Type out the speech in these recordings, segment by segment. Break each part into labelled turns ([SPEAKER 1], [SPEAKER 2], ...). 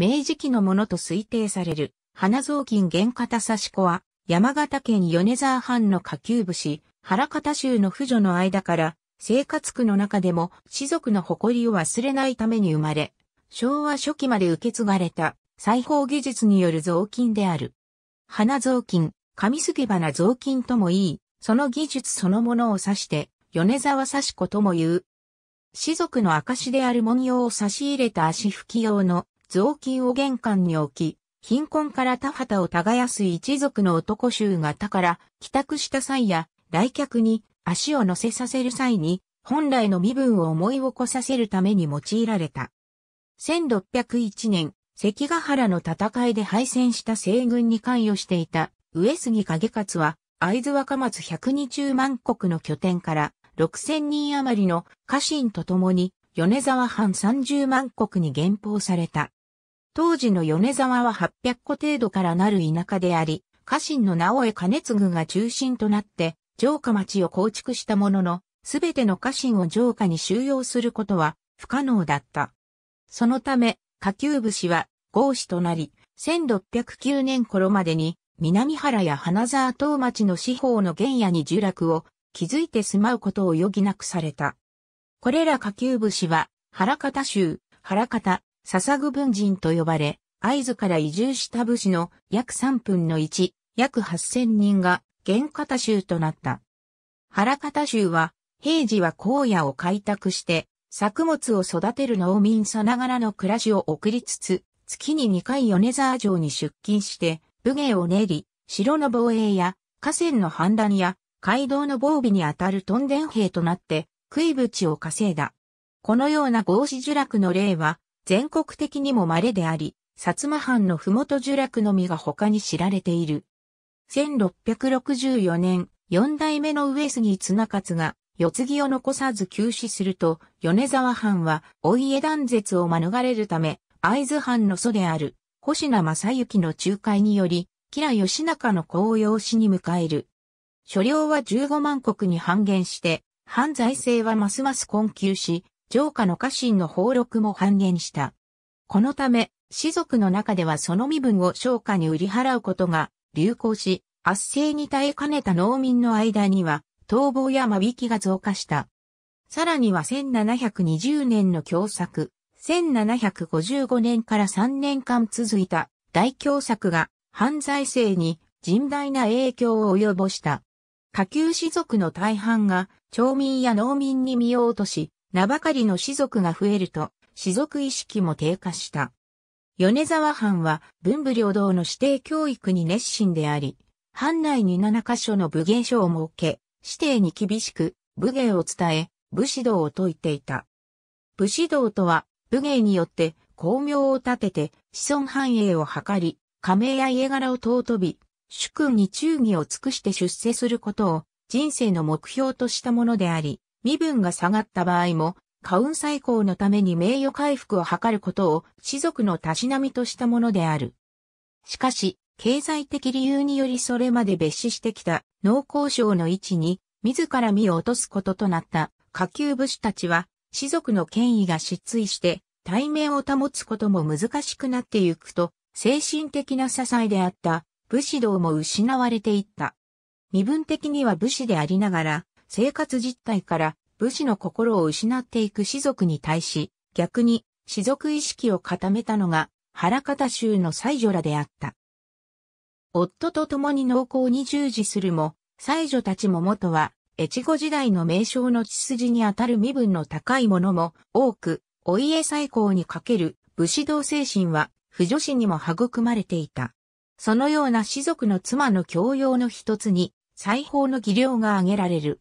[SPEAKER 1] 明治期のものと推定される、花雑巾玄方刺し子は、山形県米沢藩の下級武士、原方州の婦女の間から、生活区の中でも、士族の誇りを忘れないために生まれ、昭和初期まで受け継がれた、裁縫技術による雑巾である。花雑巾、上杉花雑巾ともいい、その技術そのものを指して、米沢刺し子とも言う。士族の証である文様を差し入れた足拭き用の雑巾を玄関に置き、貧困から田畑を耕す一族の男衆が他から帰宅した際や来客に足を乗せさせる際に本来の身分を思い起こさせるために用いられた。1601年、関ヶ原の戦いで敗戦した西軍に関与していた上杉景勝は会津若松120万国の拠点から6000人余りの家臣と共に米沢藩30万国に減俸された。当時の米沢は800個程度からなる田舎であり、家臣の直江兼次が中心となって、城下町を構築したものの、すべての家臣を城下に収容することは不可能だった。そのため、下級武士は合士となり、1609年頃までに、南原や花沢東町の四方の原野に聚落を築いて住まうことを余儀なくされた。これら下級武士は、原方州、原方、笹具文人と呼ばれ、合図から移住した武士の約3分の1、約8000人が、原方州となった。原方州は、平時は荒野を開拓して、作物を育てる農民さながらの暮らしを送りつつ、月に2回米沢城に出勤して、武芸を練り、城の防衛や、河川の氾濫や、街道の防備にあたるトンデン兵となって、食いちを稼いだ。このような合子呪落の例は、全国的にも稀であり、薩摩藩の麓聚落のみが他に知られている。1664年、四代目の上杉綱勝が、世継ぎを残さず休止すると、米沢藩は、お家断絶を免れるため、会津藩の祖である、星名正幸の仲介により、吉良義仲の公用死に迎える。所領は15万国に半減して、藩財政はますます困窮し、城下の家臣の俸禄も半減した。このため、士族の中ではその身分を商家に売り払うことが流行し、圧政に耐えかねた農民の間には、逃亡や間引きが増加した。さらには1720年の共作、1755年から3年間続いた大共作が犯罪性に甚大な影響を及ぼした。下級士族の大半が町民や農民に見ようとし、名ばかりの士族が増えると、士族意識も低下した。米沢藩は文武両道の指定教育に熱心であり、藩内に7カ所の武芸所を設け、指定に厳しく武芸を伝え、武士道を説いていた。武士道とは、武芸によって功名を立てて子孫繁栄を図り、家名や家柄を尊び、主君に忠義を尽くして出世することを人生の目標としたものであり、身分が下がった場合も、カウン再興のために名誉回復を図ることを士族のたしなみとしたものである。しかし、経済的理由によりそれまで別視してきた農耕省の位置に自ら身を落とすこととなった下級武士たちは士族の権威が失墜して対面を保つことも難しくなってゆくと精神的な支えであった武士道も失われていった。身分的には武士でありながら生活実態から武士の心を失っていく士族に対し、逆に士族意識を固めたのが原方州の妻女らであった。夫と共に農耕に従事するも、妻女たちも元は、越後時代の名称の血筋にあたる身分の高いものも多く、お家再興にかける武士道精神は、不女子にも育まれていた。そのような士族の妻の教養の一つに、裁縫の技量が挙げられる。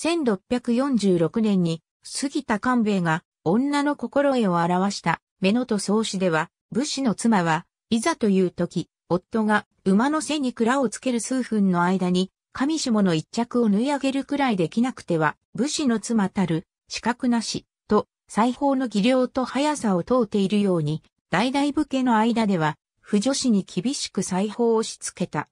[SPEAKER 1] 1646年に杉田官兵衛が女の心得を表した目のと創始では武士の妻はいざという時、夫が馬の背に蔵をつける数分の間に上下の一着を縫い上げるくらいできなくては武士の妻たる資格なしと裁縫の技量と速さを問うているように大々武家の間では不女子に厳しく裁縫をしつけた。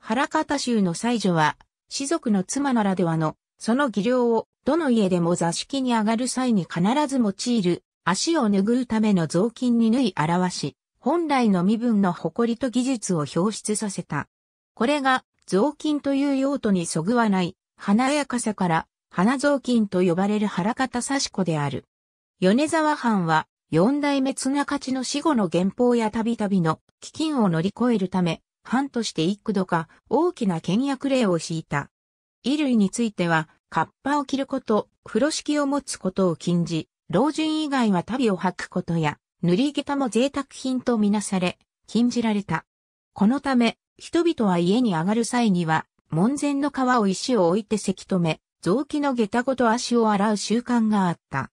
[SPEAKER 1] 原方衆の妻女は士族の妻ならではのその技量を、どの家でも座敷に上がる際に必ず用いる、足を拭うための雑巾に縫い表し、本来の身分の誇りと技術を表出させた。これが、雑巾という用途にそぐわない、華やかさから、花雑巾と呼ばれる腹方刺子である。米沢藩は、四代目綱勝の死後の原法やたびたびの飢饉を乗り越えるため、藩として幾度か大きな倹約令を敷いた。衣類については、カッパを着ること、風呂敷を持つことを禁じ、老人以外は旅を履くことや、塗り下駄も贅沢品とみなされ、禁じられた。このため、人々は家に上がる際には、門前の川を石を置いてせき止め、雑木の下駄ごと足を洗う習慣があった。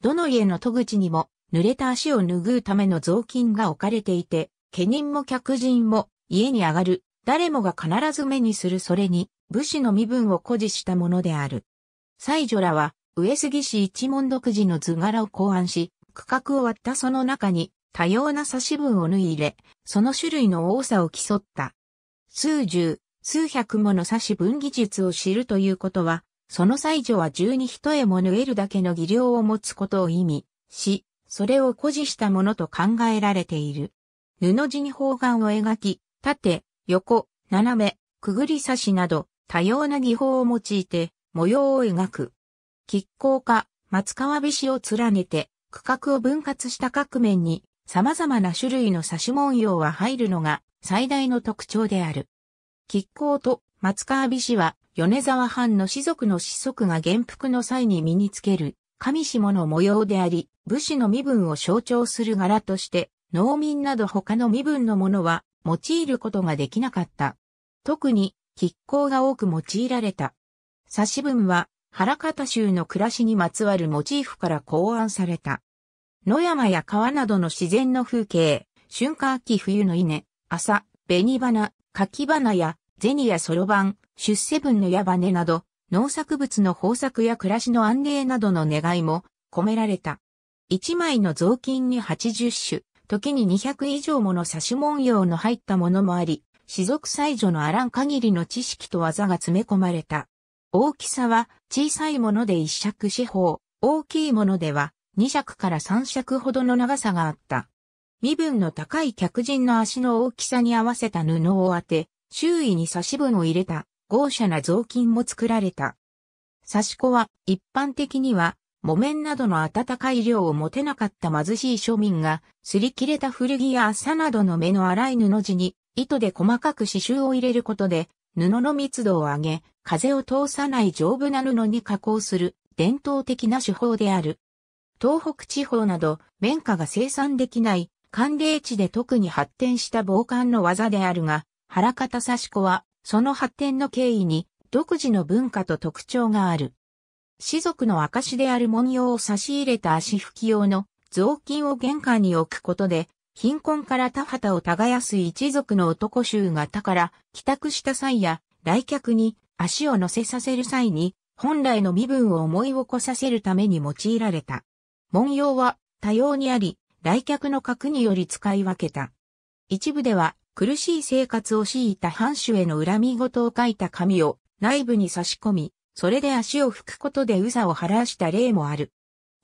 [SPEAKER 1] どの家の戸口にも、濡れた足を拭うための雑巾が置かれていて、家人も客人も、家に上がる、誰もが必ず目にするそれに、武士の身分を誇示したものである。西女らは、上杉市一門独自の図柄を考案し、区画を割ったその中に多様な差し分を縫い入れ、その種類の多さを競った。数十、数百もの差し分技術を知るということは、その最女は十二一重も縫えるだけの技量を持つことを意味し、それを誇示したものと考えられている。布地に方眼を描き、縦、横、斜め、くぐり差しなど、多様な技法を用いて模様を描く。亀甲化、松川菱を連ねて区画を分割した各面に様々な種類の刺し文様は入るのが最大の特徴である。亀甲と松川菱は米沢藩の士族の子息が元服の際に身につける上下の模様であり、武士の身分を象徴する柄として、農民など他の身分のものは用いることができなかった。特に亀甲が多く用いられた。差し文は、原方州の暮らしにまつわるモチーフから考案された。野山や川などの自然の風景、春夏秋冬の稲、朝、紅花、柿花や、銭やそろばん、出世分の矢羽など、農作物の豊作や暮らしの安寧などの願いも込められた。一枚の雑巾に80種、時に200以上もの差し文様の入ったものもあり、士族祭女のあらん限りの知識と技が詰め込まれた。大きさは小さいもので一尺四方、大きいものでは二尺から三尺ほどの長さがあった。身分の高い客人の足の大きさに合わせた布を当て、周囲に差し分を入れた豪奢な雑巾も作られた。差し子は一般的には木綿などの暖かい量を持てなかった貧しい庶民が、擦り切れた古着や麻などの目の荒い布地に糸で細かく刺繍を入れることで、布の密度を上げ、風を通さない丈夫な布に加工する伝統的な手法である。東北地方など、綿花が生産できない寒冷地で特に発展した防寒の技であるが、原方刺子は、その発展の経緯に独自の文化と特徴がある。士族の証である文様を差し入れた足拭き用の雑巾を玄関に置くことで、貧困から田畑を耕す一族の男衆が他から帰宅した際や来客に足を乗せさせる際に本来の身分を思い起こさせるために用いられた。文様は多様にあり、来客の格により使い分けた。一部では苦しい生活を強いた藩主への恨み事を書いた紙を内部に差し込み、それで足を拭くことでうざを晴らした例もある。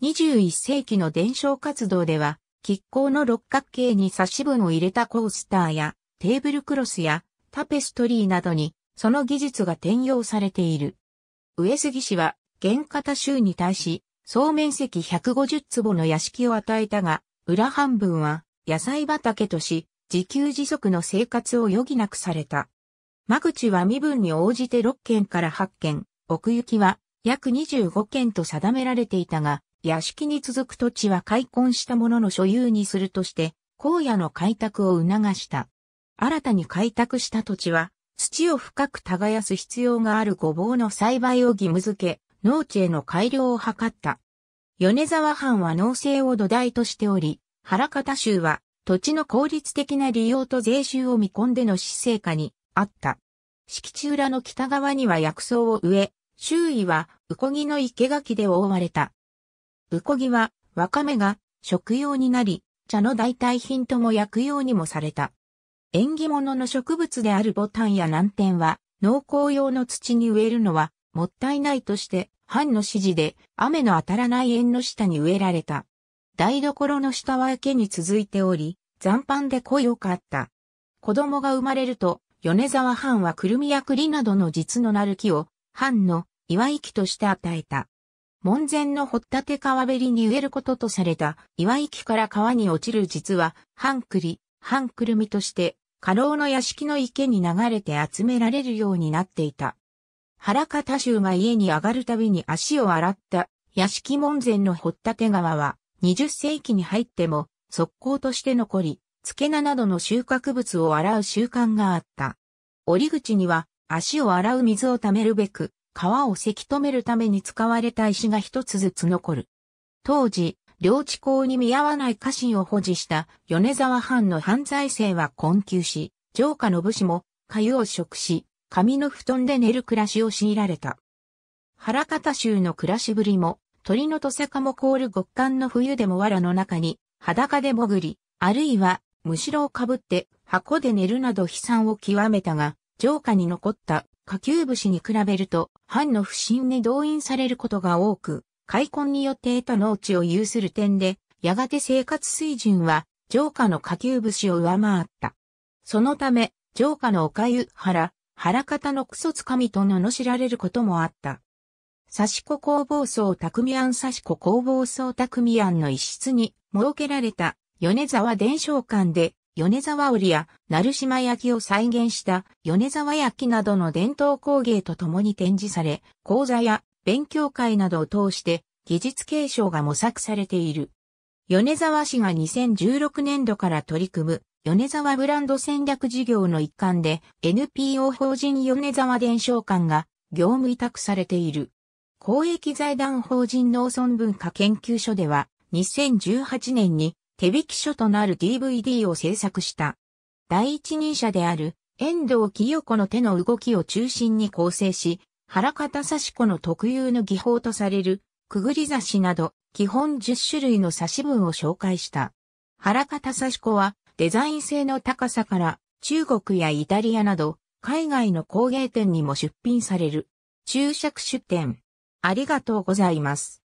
[SPEAKER 1] 21世紀の伝承活動では、亀甲の六角形に差し分を入れたコースターやテーブルクロスやタペストリーなどにその技術が転用されている。上杉氏は原型州に対し総面積150坪の屋敷を与えたが、裏半分は野菜畑とし、自給自足の生活を余儀なくされた。間口は身分に応じて6件から8件、奥行きは約25件と定められていたが、屋敷に続く土地は開墾したものの所有にするとして、荒野の開拓を促した。新たに開拓した土地は、土を深く耕す必要があるごぼうの栽培を義務付け、農地への改良を図った。米沢藩は農政を土台としており、原方州は土地の効率的な利用と税収を見込んでの市政化にあった。敷地裏の北側には薬草を植え、周囲はウコギの生垣で覆われた。ウコギは、わかめが食用になり、茶の代替品とも薬用にもされた。縁起物の植物であるボタンや南天は、農耕用の土に植えるのは、もったいないとして、藩の指示で、雨の当たらない縁の下に植えられた。台所の下は池に続いており、残飯で濃いよかった。子供が生まれると、米沢藩はくるみや栗などの実のなる木を、藩の岩い木として与えた。門前の掘ったて川べりに植えることとされた岩域から川に落ちる実は、半栗、半くるみとして、家老の屋敷の池に流れて集められるようになっていた。原方衆が家に上がるたびに足を洗った屋敷門前の掘ったて川は、20世紀に入っても、速攻として残り、付け菜などの収穫物を洗う習慣があった。折口には、足を洗う水を貯めるべく、川をせき止めるために使われた石が一つずつ残る。当時、領地港に見合わない家臣を保持した米沢藩の犯罪性は困窮し、城下の武士も、粥を食し、紙の布団で寝る暮らしを強いられた。原方州の暮らしぶりも、鳥のとせかも凍る極寒の冬でも藁の中に、裸で潜り、あるいは、むしろをかぶって箱で寝るなど悲惨を極めたが、城下に残った下級武士に比べると、藩の不信に動員されることが多く、開墾によって得た農地を有する点で、やがて生活水準は、城下の下級武士を上回った。そのため、城下のおかゆ原、原方のクソつかみと罵られることもあった。刺し子工房総匠庵刺し子工房総匠庵の一室に設けられた米沢伝承館で米沢織や鳴島焼を再現した米沢焼などの伝統工芸と共に展示され、講座や勉強会などを通して技術継承が模索されている。米沢市が2016年度から取り組む米沢ブランド戦略事業の一環で NPO 法人米沢伝承館が業務委託されている。公益財団法人農村文化研究所では2018年に手引き書となる DVD を制作した。第一人者である遠藤清子の手の動きを中心に構成し、原方刺し子の特有の技法とされる、くぐり刺しなど、基本10種類の刺し分を紹介した。原方刺し子は、デザイン性の高さから、中国やイタリアなど、海外の工芸店にも出品される。注釈出展。ありがとうございます。